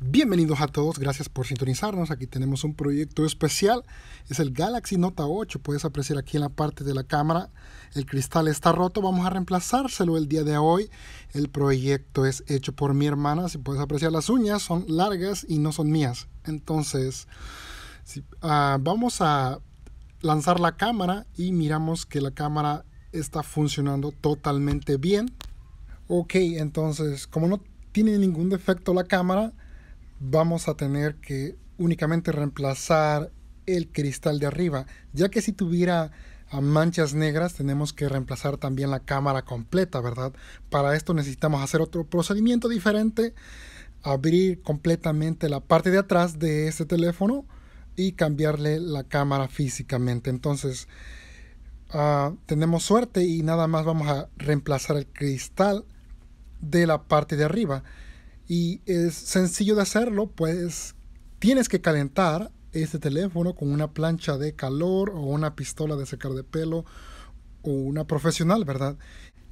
Bienvenidos a todos, gracias por sintonizarnos. Aquí tenemos un proyecto especial, es el Galaxy Nota 8. Puedes apreciar aquí en la parte de la cámara, el cristal está roto, vamos a reemplazárselo el día de hoy. El proyecto es hecho por mi hermana, si puedes apreciar las uñas, son largas y no son mías. Entonces, ah, vamos a lanzar la cámara y miramos que la cámara está funcionando totalmente bien. Ok, entonces, como no tiene ningún defecto la cámara, vamos a tener que únicamente reemplazar el cristal de arriba, ya que si tuviera manchas negras tenemos que reemplazar también la cámara completa, ¿verdad? Para esto necesitamos hacer otro procedimiento diferente, abrir completamente la parte de atrás de este teléfono y cambiarle la cámara físicamente. Entonces, ah, tenemos suerte y nada más vamos a reemplazar el cristal de la parte de arriba y es sencillo de hacerlo, pues tienes que calentar este teléfono con una plancha de calor o una pistola de secar de pelo o una profesional, ¿verdad?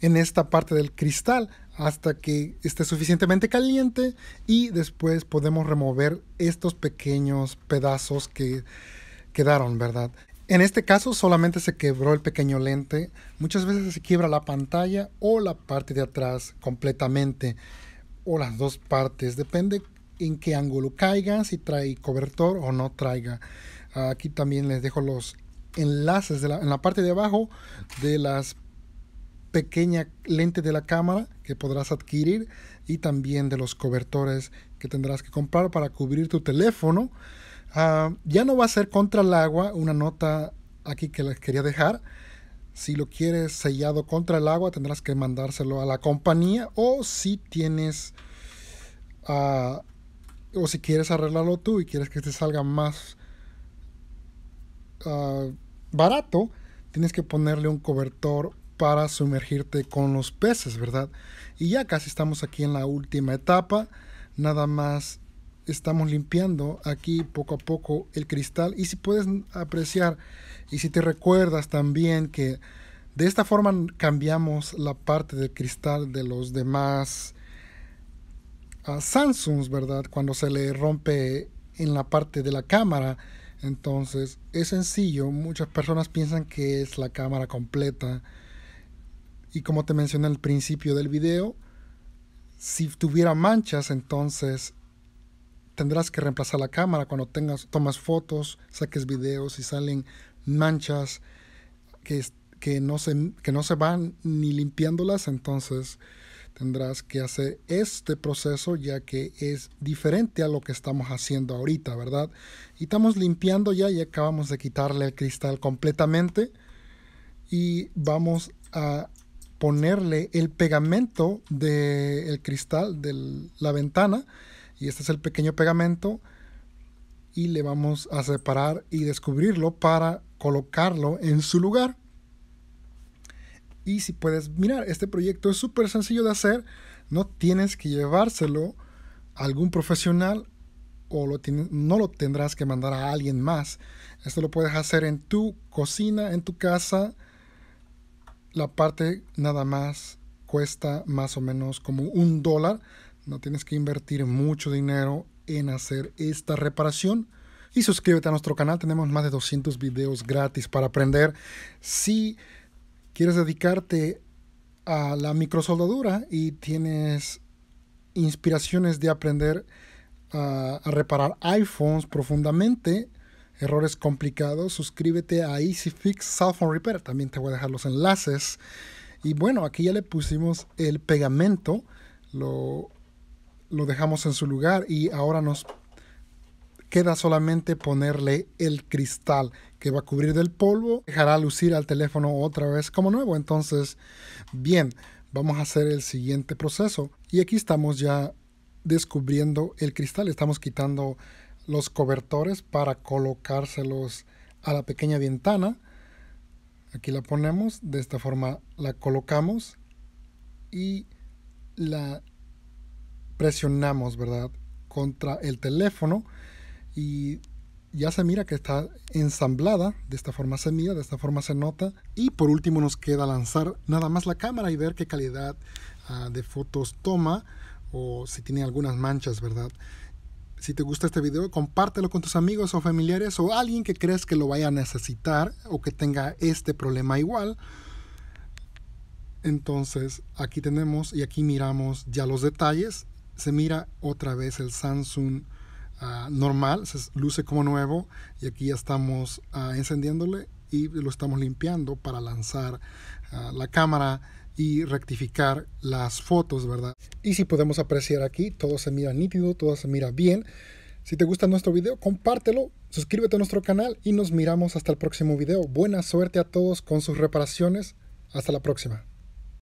En esta parte del cristal hasta que esté suficientemente caliente y después podemos remover estos pequeños pedazos que quedaron, ¿verdad? En este caso solamente se quebró el pequeño lente, muchas veces se quiebra la pantalla o la parte de atrás completamente o las dos partes. Depende en qué ángulo caiga, si trae cobertor o no traiga. Aquí también les dejo los enlaces en la parte de abajo de las pequeñas lentes de la cámara que podrás adquirir y también de los cobertores que tendrás que comprar para cubrir tu teléfono. Ah, ya no va a ser contra el agua, una nota aquí que les quería dejar. Si lo quieres sellado contra el agua, tendrás que mandárselo a la compañía. O si tienes. Ah, o si quieres arreglarlo tú y quieres que te salga más ah, barato, tienes que ponerle un cobertor para sumergirte con los peces, ¿verdad? Y ya casi estamos aquí en la última etapa. Nada más estamos limpiando aquí poco a poco el cristal y si puedes apreciar y si te recuerdas también que de esta forma cambiamos la parte del cristal de los demás a ah, Samsungs, ¿verdad? Cuando se le rompe en la parte de la cámara. Entonces es sencillo, muchas personas piensan que es la cámara completa. Y como te mencioné al principio del video, si tuviera manchas, entonces tendrás que reemplazar la cámara cuando tengas, tomas fotos, saques videos y salen manchas que, que, no se, que no se van ni limpiándolas, entonces tendrás que hacer este proceso ya que es diferente a lo que estamos haciendo ahorita, ¿verdad? Y estamos limpiando ya y acabamos de quitarle el cristal completamente y vamos a ponerle el pegamento del el cristal de la ventana y este es el pequeño pegamento y le vamos a separar y descubrirlo para colocarlo en su lugar. Y si puedes mirar, este proyecto es súper sencillo de hacer, no tienes que llevárselo a algún profesional o lo no lo tendrás que mandar a alguien más. Esto lo puedes hacer en tu cocina, en tu casa. La parte nada más cuesta más o menos como un dólar. No tienes que invertir mucho dinero en hacer esta reparación. Y suscríbete a nuestro canal, tenemos más de 200 videos gratis para aprender. Si quieres dedicarte a la microsoldadura y tienes inspiraciones de aprender a, reparar iPhones profundamente, errores complicados, suscríbete a EasyFix fix Repair. También te voy a dejar los enlaces. Y bueno, aquí ya le pusimos el pegamento. Lo lo dejamos en su lugar y ahora nos queda solamente ponerle el cristal que va a cubrir del polvo. Dejará lucir al teléfono otra vez como nuevo. Entonces, bien, vamos a hacer el siguiente proceso. Y aquí estamos ya descubriendo el cristal. Estamos quitando los cobertores para colocárselos a la pequeña ventana. Aquí la ponemos, de esta forma la colocamos y la presionamos, ¿verdad? Contra el teléfono y ya se mira que está ensamblada, de esta forma se mira, de esta forma se nota. Y por último nos queda lanzar nada más la cámara y ver qué calidad ah, de fotos toma o si tiene algunas manchas, ¿verdad? Si te gusta este video, compártelo con tus amigos o familiares o alguien que crees que lo vaya a necesitar o que tenga este problema igual. Entonces aquí tenemos y aquí miramos ya los detalles se mira otra vez el Samsung ah, normal, se luce como nuevo y aquí ya estamos ah, encendiéndole y lo estamos limpiando para lanzar ah, la cámara y rectificar las fotos, ¿verdad? Y si podemos apreciar aquí, todo se mira nítido, todo se mira bien. Si te gusta nuestro video, compártelo, suscríbete a nuestro canal y nos miramos hasta el próximo video. Buena suerte a todos con sus reparaciones. Hasta la próxima.